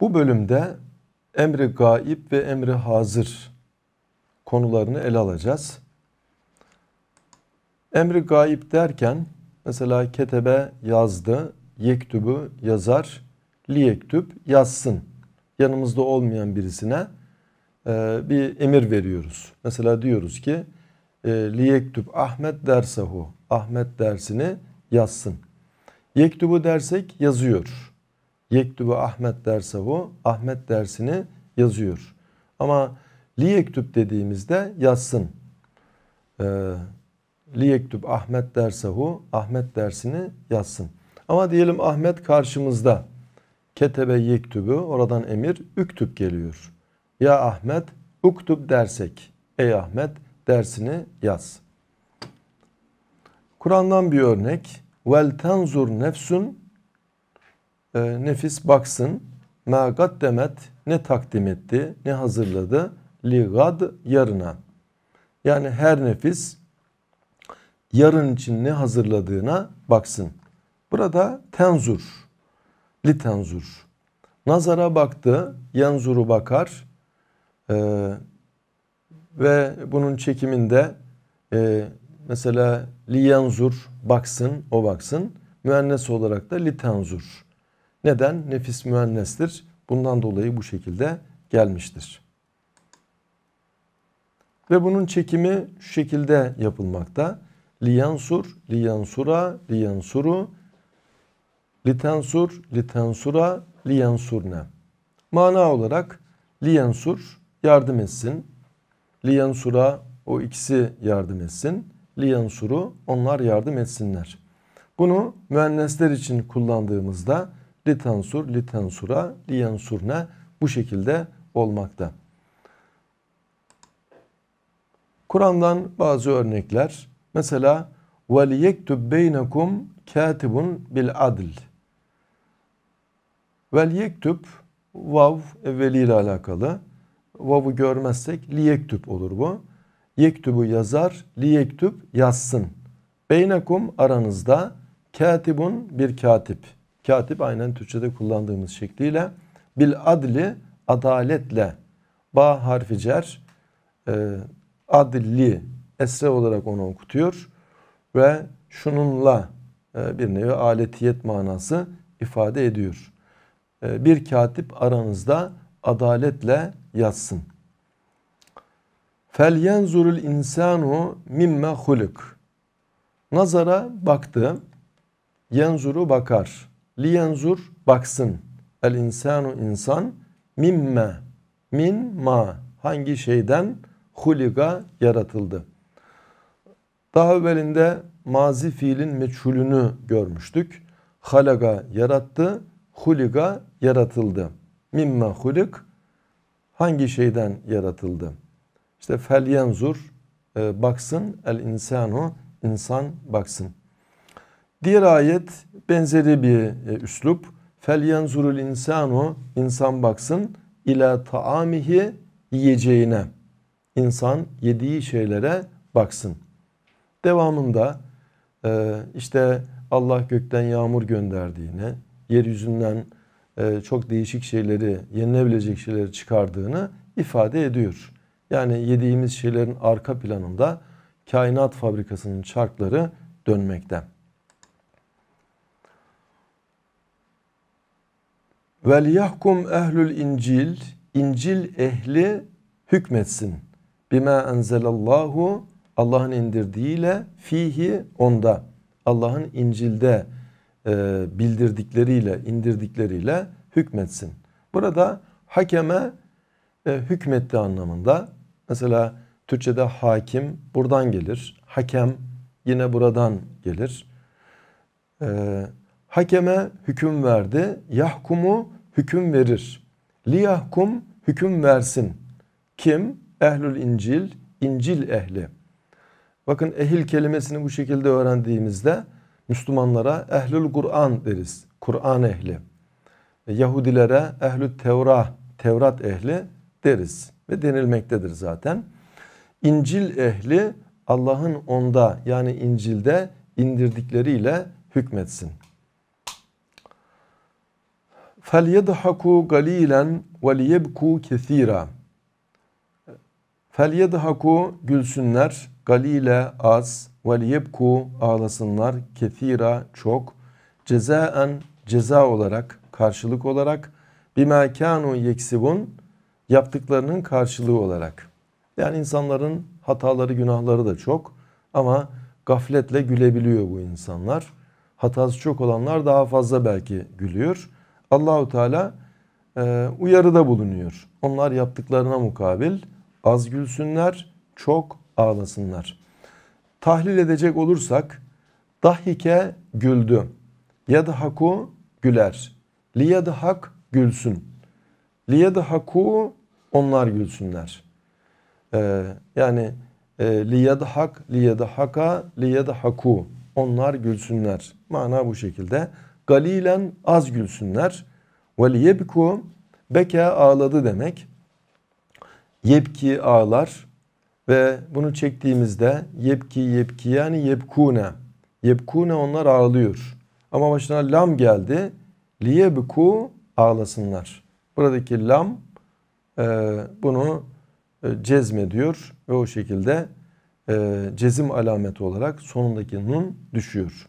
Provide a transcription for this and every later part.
Bu bölümde emri gaib ve emri hazır konularını ele alacağız. Emri gaib derken mesela ketebe yazdı, yektübü yazar, liyektüp yazsın. Yanımızda olmayan birisine e, bir emir veriyoruz. Mesela diyoruz ki e, liyektüp Ahmet dersahu, Ahmet dersini yazsın. Yektübü dersek yazıyor. Yektübü Ahmet derse bu Ahmet dersini yazıyor. Ama li yektub dediğimizde yazsın. Ee, li yektub Ahmet dersehu Ahmet dersini yazsın. Ama diyelim Ahmet karşımızda. Ketebe yektübü oradan emir üktüb geliyor. Ya Ahmet uktub dersek. Ey Ahmet dersini yaz. Kur'an'dan bir örnek. Vel tenzur nefsun e, nefis baksın ma demet ne takdim etti ne hazırladı li gad yarına. Yani her nefis yarın için ne hazırladığına baksın. Burada tenzur, li tenzur. Nazara baktı, yanzuru bakar ee, ve bunun çekiminde e, mesela li yanzur baksın, o baksın. Müennes olarak da li tenzur. Neden? Nefis müennestir. Bundan dolayı bu şekilde gelmiştir. Ve bunun çekimi şu şekilde yapılmakta. Liyansur, liyansura, liyansuru, litensur, litensura, liyansurne. Mana olarak liyansur yardım etsin. liyansura o ikisi yardım etsin. liyansuru onlar yardım etsinler. Bunu müennesler için kullandığımızda litansur, litansura, liyansurna bu şekilde olmakta. Kur'an'dan bazı örnekler. Mesela وَلْيَكْتُبْ بَيْنَكُمْ كَاتِبٌ بِالْعَدْلِ وَلْيَكْتُبْ vav ile alakalı. Vavı görmezsek liyektüp olur bu. Yektübü yazar, liyektüp yazsın. Beynekum aranızda katibun bir katip. Katip aynen Türkçe'de kullandığımız şekliyle bil adli adaletle ba harfi cer e, adli esre olarak onu okutuyor ve şununla e, bir nevi aletiyet manası ifade ediyor. E, bir katip aranızda adaletle yazsın. فَلْيَنْزُرُ insanu mimme huluk. Nazara baktı, yenzuru bakar. Liyenzur baksın. El insanu insan mimme min ma hangi şeyden huliga yaratıldı. Daha evvelinde mazi fiilin meçhulünü görmüştük. Halaga yarattı, huliga yaratıldı. Mimme hulik hangi şeyden yaratıldı? İşte fel e, baksın el insanu insan baksın. Diğer ayet benzeri bir e, üslup. Felyenzurul insanu insan baksın ila taamihi yiyeceğine. İnsan yediği şeylere baksın. Devamında e, işte Allah gökten yağmur gönderdiğini, yeryüzünden e, çok değişik şeyleri, yenilebilecek şeyleri çıkardığını ifade ediyor. Yani yediğimiz şeylerin arka planında kainat fabrikasının çarkları dönmekte. Vel yahkum ehlül İncil, İncil ehli hükmetsin. Bime enzelallahu Allah'ın indirdiğiyle fihi onda. Allah'ın İncil'de e, bildirdikleriyle, indirdikleriyle hükmetsin. Burada hakeme e, hükmetti anlamında. Mesela Türkçe'de hakim buradan gelir. Hakem yine buradan gelir. E, hakeme hüküm verdi. Yahkumu hüküm verir. Liyahkum hüküm versin. Kim? Ehlül İncil, İncil ehli. Bakın ehil kelimesini bu şekilde öğrendiğimizde Müslümanlara ehlül Kur'an deriz. Kur'an ehli. E, Yahudilere ehlü Tevra, Tevrat ehli deriz ve denilmektedir zaten. İncil ehli Allah'ın onda yani İncil'de indirdikleriyle hükmetsin. فَلْيَضْحَكُوا قَلِيلًا وَلْيَبْكُوا كَثِيرًا فَلْيَضْحَكُوا gülsünler, galile az, وَلْيَبْكُوا ağlasınlar, kethira çok, cezaen ceza olarak, karşılık olarak, bima kanu yeksibun yaptıklarının karşılığı olarak. Yani insanların hataları, günahları da çok ama gafletle gülebiliyor bu insanlar. Hatası çok olanlar daha fazla belki gülüyor. Allahu Teala e, uyarıda bulunuyor. Onlar yaptıklarına mukabil az gülsünler, çok ağlasınlar. Tahlil edecek olursak dahike güldü. haku güler. hak gülsün. haku onlar gülsünler. Ee, yani e, liyadhak, liyadhaka, haku onlar gülsünler. Mana bu şekilde. Galilen az gülsünler. Ve yebku beka ağladı demek. Yepki ağlar ve bunu çektiğimizde yepki yepki yani yebkune. Yebkune onlar ağlıyor. Ama başına lam geldi. Liyebku ağlasınlar. Buradaki lam e, bunu e, cezmediyor ve o şekilde e, cezim alameti olarak sonundaki nun düşüyor.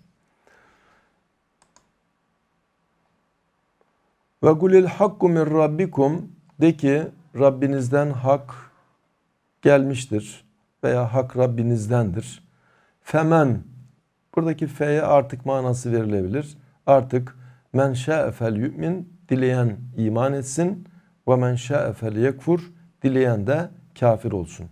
Ve gulil hakku min rabbikum de ki Rabbinizden hak gelmiştir veya hak Rabbinizdendir. Femen buradaki f'ye artık manası verilebilir. Artık men şa'e fel yu'min dileyen iman etsin ve men şa'e fel yekfur dileyen de kafir olsun.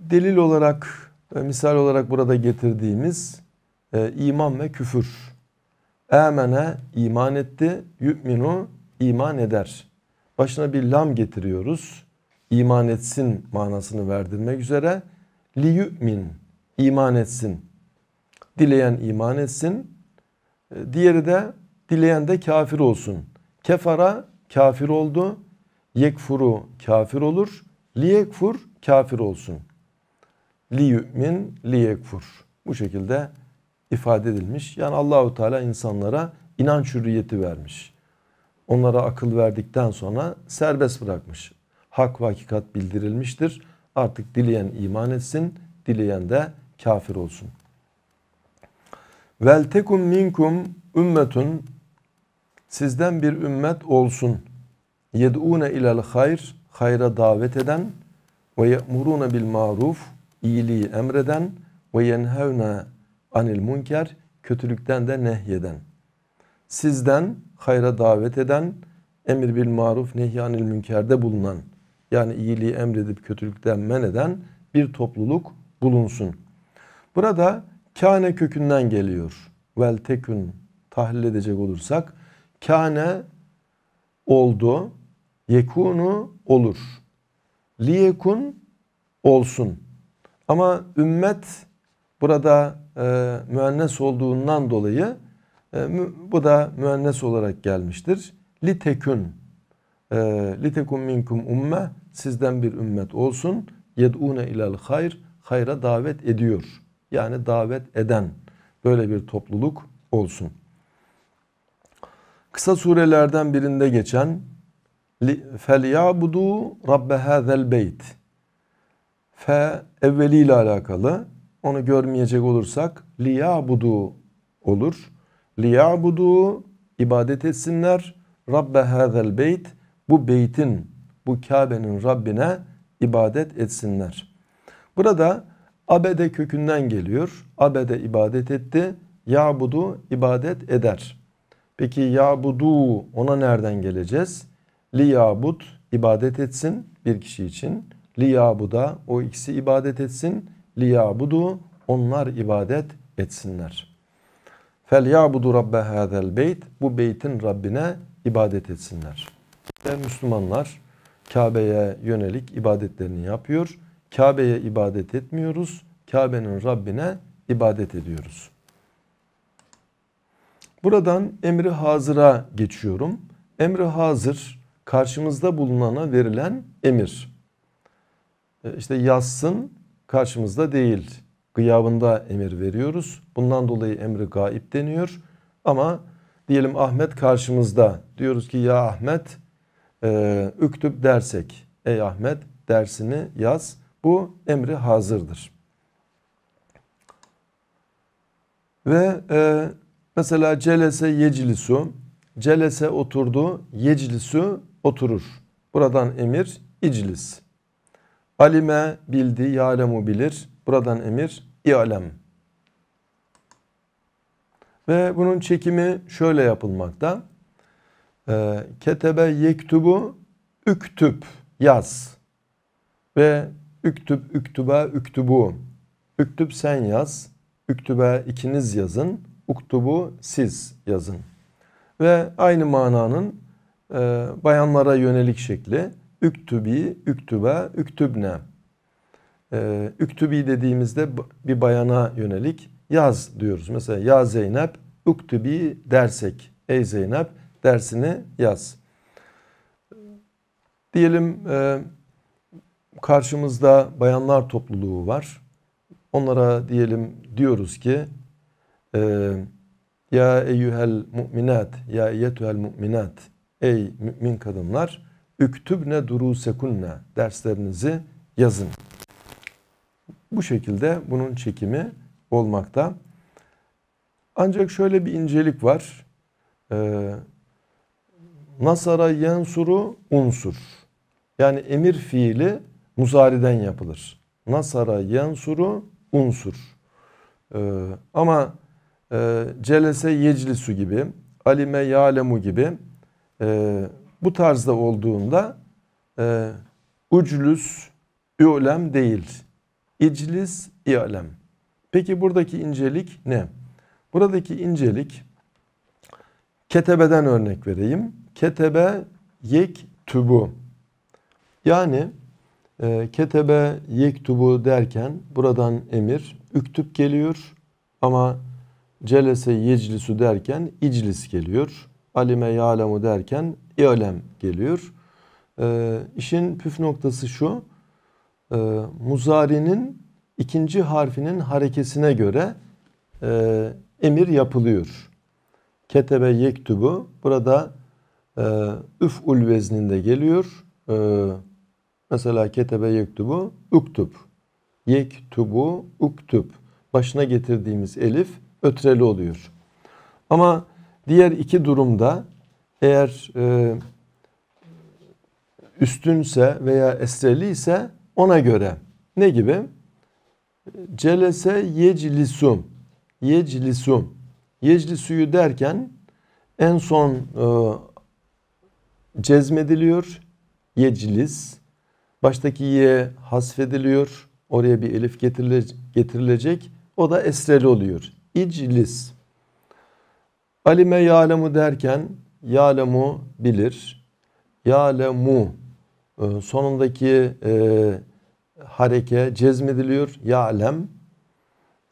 Delil olarak misal olarak burada getirdiğimiz e, iman ve küfür Emene iman etti. Yü'minu iman eder. Başına bir lam getiriyoruz. İman etsin manasını verdirmek üzere. Li yü'min iman etsin. Dileyen iman etsin. Ee, diğeri de dileyen de kafir olsun. Kefara kafir oldu. Yekfuru kafir olur. Li yekfur kafir olsun. Li yü'min li yekfur. Bu şekilde ifade edilmiş. Yani Allahu Teala insanlara inanç hürriyeti vermiş. Onlara akıl verdikten sonra serbest bırakmış. Hak ve hakikat bildirilmiştir. Artık dileyen iman etsin, dileyen de kafir olsun. Vel tekum minkum ümmetun sizden bir ümmet olsun. Yed'une ilel hayr hayra davet eden ve ye'muruna bil maruf iyiliği emreden ve yenhevne anil Münker, kötülükten de nehyeden. Sizden hayra davet eden, emir bil maruf nehyanil münkerde bulunan yani iyiliği emredip kötülükten men eden bir topluluk bulunsun. Burada kâne kökünden geliyor. Vel tekün tahlil edecek olursak kâne oldu, yekunu olur. Liyekun olsun. Ama ümmet burada e, müennes olduğundan dolayı e, bu da müennes olarak gelmiştir. Litekün e, litekun minkum umme sizden bir ümmet olsun. Yed'une ilal hayr hayra davet ediyor. Yani davet eden böyle bir topluluk olsun. Kısa surelerden birinde geçen فَلْيَعْبُدُوا رَبَّ هَذَا الْبَيْتِ Fe evveliyle alakalı onu görmeyecek olursak liya budu olur. liya budu ibadet etsinler. Rabbe hazel beyt bu beytin bu Kabe'nin Rabbine ibadet etsinler. Burada abede kökünden geliyor. Abede ibadet etti. ya budu ibadet eder. Peki ya budu ona nereden geleceğiz? liya bud ibadet etsin bir kişi için. Li yabuda o ikisi ibadet etsin liyabudu onlar ibadet etsinler. Fel yabudu rabbe hazel beyt bu beytin Rabbine ibadet etsinler. Ve Müslümanlar Kabe'ye yönelik ibadetlerini yapıyor. Kabe'ye ibadet etmiyoruz. Kabe'nin Rabbine ibadet ediyoruz. Buradan emri hazıra geçiyorum. Emri hazır karşımızda bulunana verilen emir. E, işte yazsın karşımızda değil. Gıyabında emir veriyoruz. Bundan dolayı emri gaip deniyor. Ama diyelim Ahmet karşımızda. Diyoruz ki ya Ahmet e, üktüp dersek. Ey Ahmet dersini yaz. Bu emri hazırdır. Ve e, mesela celese yecilisu. Celese oturdu. Yecilisu oturur. Buradan emir iclis. Alime bildi, yalemu bilir. Buradan emir ialem Ve bunun çekimi şöyle yapılmakta. E, ketebe yektubu üktüp yaz. Ve üktüp üktübe üktübu. üktüp sen yaz. Üktübe ikiniz yazın. Uktubu siz yazın. Ve aynı mananın e, bayanlara yönelik şekli Üktübi, üktübe, üktübne. Ee, üktübi dediğimizde bir bayana yönelik yaz diyoruz. Mesela ya Zeynep üktübi dersek. Ey Zeynep dersini yaz. Diyelim e, karşımızda bayanlar topluluğu var. Onlara diyelim diyoruz ki e, ya eyyuhel mu'minat ya eyyetühel mu'minat ey mümin kadınlar üktübne durusekunne derslerinizi yazın. Bu şekilde bunun çekimi olmakta. Ancak şöyle bir incelik var. Ee, Nasara yansuru unsur. Yani emir fiili muzariden yapılır. Nasara yansuru unsur. Ee, ama e, celese yeclisu gibi, alime yalemu gibi e, bu tarzda olduğunda e, uclüs ü'lem değil. İclis i'lem. Peki buradaki incelik ne? Buradaki incelik ketebeden örnek vereyim. Ketebe yek tübu. Yani e, ketebe tübu derken buradan emir üktüp geliyor ama celese yeclisu derken iclis geliyor. Alime ya'lemu derken İalem geliyor. E, işin püf noktası şu. E, muzari'nin ikinci harfinin harekesine göre e, emir yapılıyor. Ketebe yektubu burada e, ul vezninde geliyor. E, mesela ketebe yektubu uktub. Yektubu uktub. Başına getirdiğimiz elif ötreli oluyor. Ama diğer iki durumda eğer e, üstünse veya esreli ise ona göre ne gibi? Celese yeclisu yeclisu yeclisuyu derken en son e, cezmediliyor yeclis baştaki ye hasfediliyor oraya bir elif getirile, getirilecek o da esreli oluyor iclis alime yalemu derken Ya'lemu bilir. Ya'lemu e, sonundaki e, hareke cezmediliyor. Ya'lem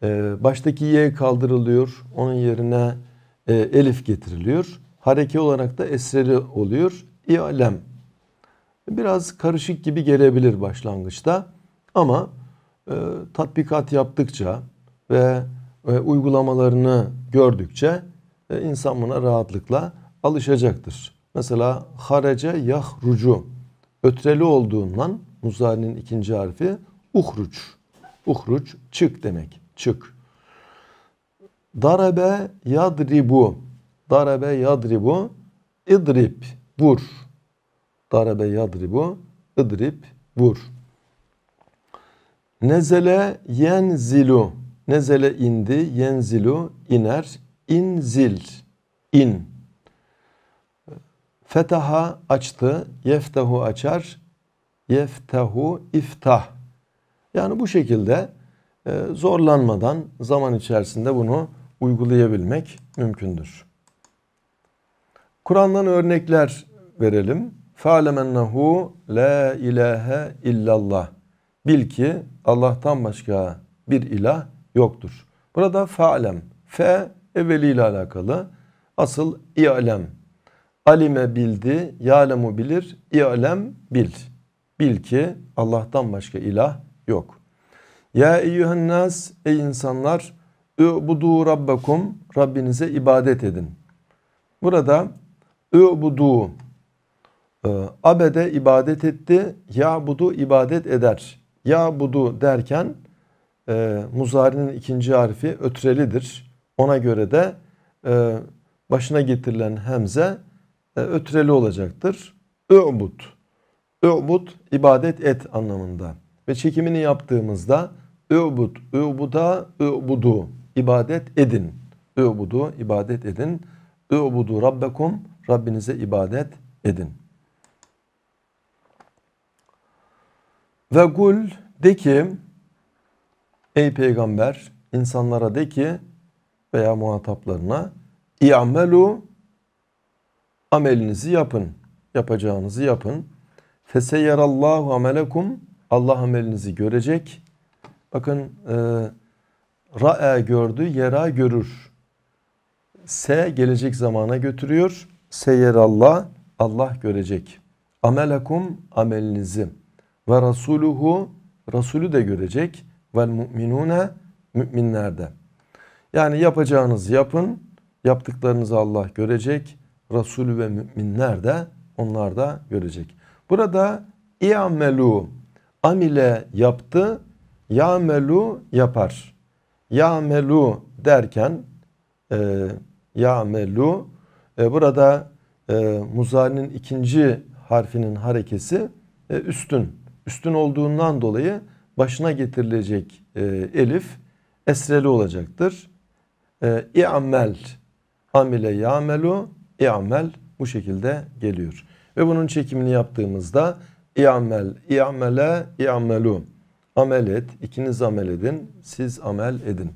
e, baştaki ye kaldırılıyor. Onun yerine e, elif getiriliyor. Hareke olarak da esreli oluyor. İ'lem biraz karışık gibi gelebilir başlangıçta ama e, tatbikat yaptıkça ve e, uygulamalarını gördükçe e, insan buna rahatlıkla alışacaktır. Mesela harece yahrucu. Ötreli olduğundan muzarinin ikinci harfi uhruç. Uhruç çık demek. Çık. Darabe yadribu. Darabe yadribu. idrip Vur. Darabe yadribu. idrip Vur. Nezele yenzilu. Nezele indi. Yenzilu iner. zil in Fetaha açtı, yeftahu açar, yeftahu iftah. Yani bu şekilde e, zorlanmadan zaman içerisinde bunu uygulayabilmek mümkündür. Kur'an'dan örnekler verelim. Fa'lemennehu la ilahe illallah. Bil ki Allah'tan başka bir ilah yoktur. Burada fa'lem, fe evveliyle alakalı. Asıl i'lem Alime bildi, yalemu bilir, i'lem bil. Bil ki Allah'tan başka ilah yok. Ya eyyühen nas, ey insanlar, ü'budu rabbakum, Rabbinize ibadet edin. Burada ü'budu, e, abede ibadet etti, ya budu ibadet eder. Ya budu derken e, muzarinin ikinci harfi ötrelidir. Ona göre de e, başına getirilen hemze e, ötreli olacaktır. Ü'bud. Ü'bud ibadet et anlamında. Ve çekimini yaptığımızda ü'bud, öbuda, öbudu ibadet edin. Öbudu ibadet edin. Öbudu rabbekum Rabbinize ibadet edin. Ve gul de ki ey peygamber insanlara de ki veya muhataplarına i'melu amelinizi yapın. Yapacağınızı yapın. Feseyerallahu amelekum. Allah amelinizi görecek. Bakın e, ra'e gördü, yera görür. Se gelecek zamana götürüyor. Seyerallah Allah görecek. Amelekum amelinizi ve rasuluhu Rasulü de görecek. Vel mu'minune müminlerde. Yani yapacağınızı yapın. Yaptıklarınızı Allah görecek. Resulü ve müminler de onlar da görecek. Burada i'amelu amile yaptı, ya'melu yapar. Ya'melu derken e, ya'melu e, burada e, muzalinin ikinci harfinin harekesi e, üstün. Üstün olduğundan dolayı başına getirilecek e, elif esreli olacaktır. E, i'amel amile ya'melu İ'amel bu şekilde geliyor. Ve bunun çekimini yaptığımızda İ'amel, İ'amele, İ'amelu. Amel et, ikiniz amel edin, siz amel edin.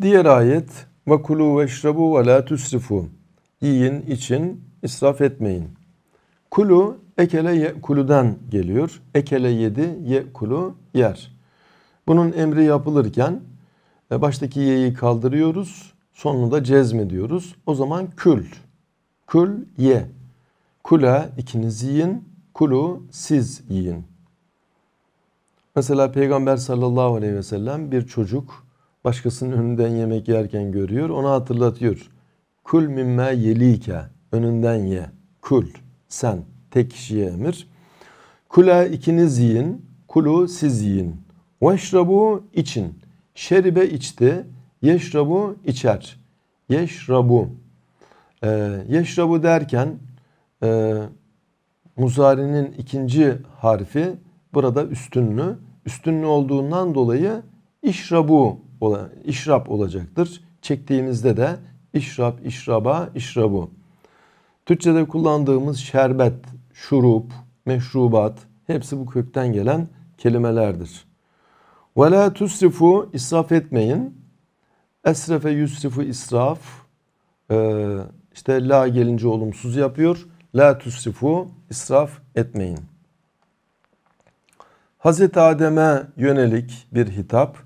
Diğer ayet ve kulu ve şrabu ve la tusrifu. Yiyin, için, israf etmeyin. Kulu ekele kulu'dan geliyor. Ekele yedi, kulu yer. Bunun emri yapılırken e, baştaki ye'yi kaldırıyoruz. Sonunu da cezme diyoruz. O zaman kül. Kül ye. Kula ikiniz yiyin. Kulu siz yiyin. Mesela Peygamber sallallahu aleyhi ve sellem bir çocuk başkasının önünden yemek yerken görüyor. Ona hatırlatıyor. Kul mimme yelike. Önünden ye. Kul. Sen. Tek kişiye emir. Kula ikiniz yiyin. Kulu siz yiyin. Veşrabu için. Şeribe içti. Yeşrabu içer. Yeşrabu. Ee, yeşrabu derken e, muzari'nin ikinci harfi burada üstünlü. Üstünlü olduğundan dolayı işrabu işrap olacaktır. Çektiğimizde de işrap, işraba, işrabu. Türkçe'de kullandığımız şerbet, şurup, meşrubat hepsi bu kökten gelen kelimelerdir. Ve la tusrifu israf etmeyin. Esrefe yusrifu israf. E, işte la gelince olumsuz yapıyor. La tusrifu israf etmeyin. Hazreti Adem'e yönelik bir hitap.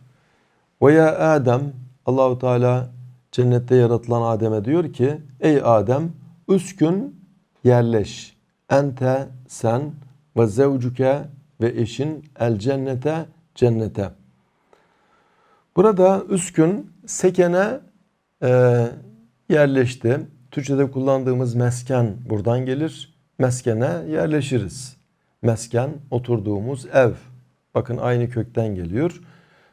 Ve ya Adem Allahu Teala cennette yaratılan Adem'e diyor ki ey Adem üskün yerleş. Ente sen ve zevcuke ve eşin el cennete cennete. Burada üskün sekene e, yerleşti. Türkçe'de kullandığımız mesken buradan gelir. Meskene yerleşiriz. Mesken oturduğumuz ev. Bakın aynı kökten geliyor.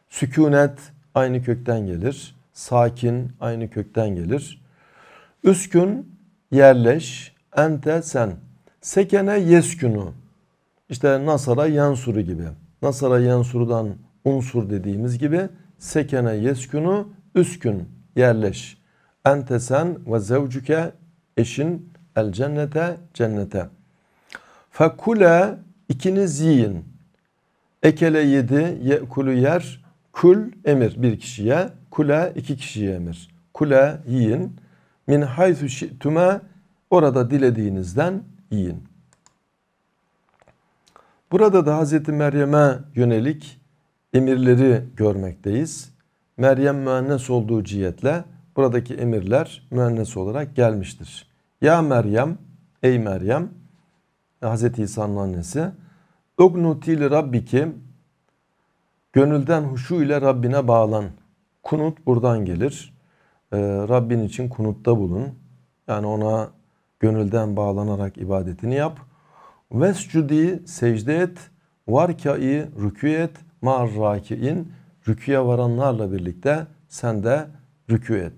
Sükunet aynı kökten gelir. Sakin aynı kökten gelir. Üskün yerleş, ente sen. Sekene yeskünü. İşte Nasara yansuru gibi. Nasara yansurudan unsur dediğimiz gibi sekene yeskunu üskün yerleş. Ente sen ve zevcüke eşin el cennete cennete. Fekule ikiniz yiyin. Ekele yedi ye'kulu yer. Kul emir bir kişiye. Kule iki kişiye emir. Kule yiyin. Min haythu şi'tüme orada dilediğinizden yiyin. Burada da Hazreti Meryem'e yönelik emirleri görmekteyiz. Meryem müennes olduğu cihetle buradaki emirler müennes olarak gelmiştir. Ya Meryem, ey Meryem, Hz. İsa'nın annesi, Ugnuti li Rabbiki, gönülden huşu ile Rabbine bağlan. Kunut buradan gelir. Ee, Rabbin için kunutta bulun. Yani ona gönülden bağlanarak ibadetini yap. Vescudi secde et, varkai rükû et marrakiin rüküye varanlarla birlikte sen de rükü et.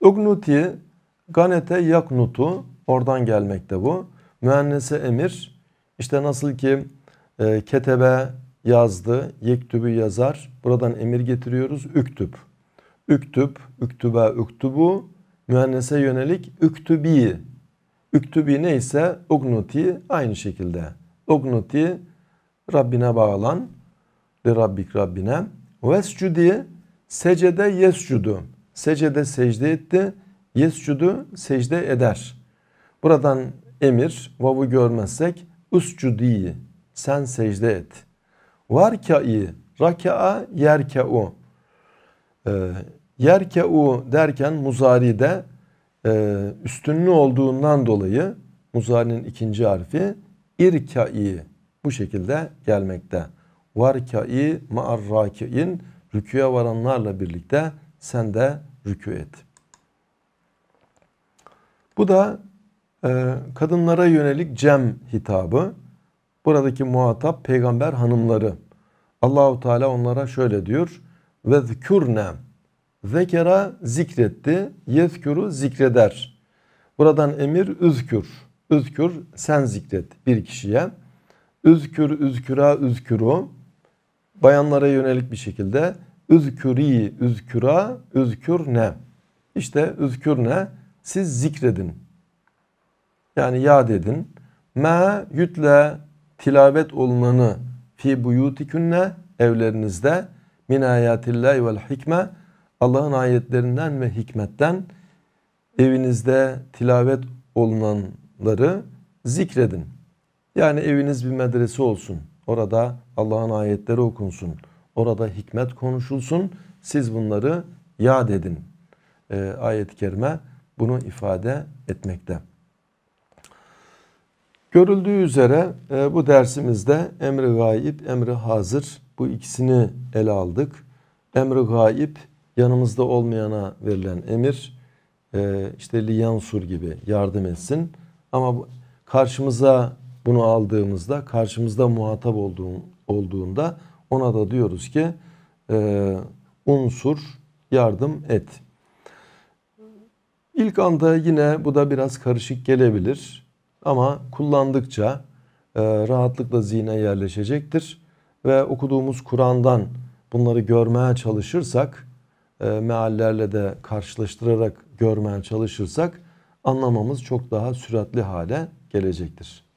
Ugnuti ganete yaknutu oradan gelmekte bu. Müennese emir işte nasıl ki e, ketebe yazdı, yektübü yazar. Buradan emir getiriyoruz. Üktüb. Üktüb, üktübe, üktübu. Müennese yönelik üktübi. Üktübi neyse ugnuti aynı şekilde. Ugnuti Rabbine bağlan li rabbik Rabbine. Vescudi secde yescudu. Secde secde etti. Yescudu secde eder. Buradan emir vavu görmezsek uscudi sen secde et. Varka'i raka'a yerke'u. Ee, yerke'u derken muzari'de e, üstünlü olduğundan dolayı muzari'nin ikinci harfi irka'i bu şekilde gelmekte varkai ma'arraki'in rüküye varanlarla birlikte sen de rükü et. Bu da e, kadınlara yönelik cem hitabı. Buradaki muhatap peygamber hanımları. Allahu Teala onlara şöyle diyor. Ve zkürne. Zekera zikretti. Yezkuru zikreder. Buradan emir üzkür. Üzkür sen zikret bir kişiye. Üzkür üzküra üzküru bayanlara yönelik bir şekilde üzküri, üzküra, üzkürne. İşte üzkürne siz zikredin. Yani yad edin. Me yütle tilavet olunanı fi buyutikunne evlerinizde min ayatillahi vel hikme Allah'ın ayetlerinden ve hikmetten evinizde tilavet olunanları zikredin. Yani eviniz bir medrese olsun. Orada Allah'ın ayetleri okunsun. Orada hikmet konuşulsun. Siz bunları yad edin. E, ayet-i kerime bunu ifade etmekte. Görüldüğü üzere e, bu dersimizde emri gayip, emri hazır bu ikisini ele aldık. Emri gayip yanımızda olmayana verilen emir e, işte liyansur gibi yardım etsin. Ama bu, karşımıza bunu aldığımızda karşımızda muhatap olduğum, olduğunda ona da diyoruz ki e, unsur yardım et. İlk anda yine bu da biraz karışık gelebilir ama kullandıkça e, rahatlıkla zihne yerleşecektir ve okuduğumuz Kur'an'dan bunları görmeye çalışırsak e, meallerle de karşılaştırarak görmeye çalışırsak anlamamız çok daha süratli hale gelecektir.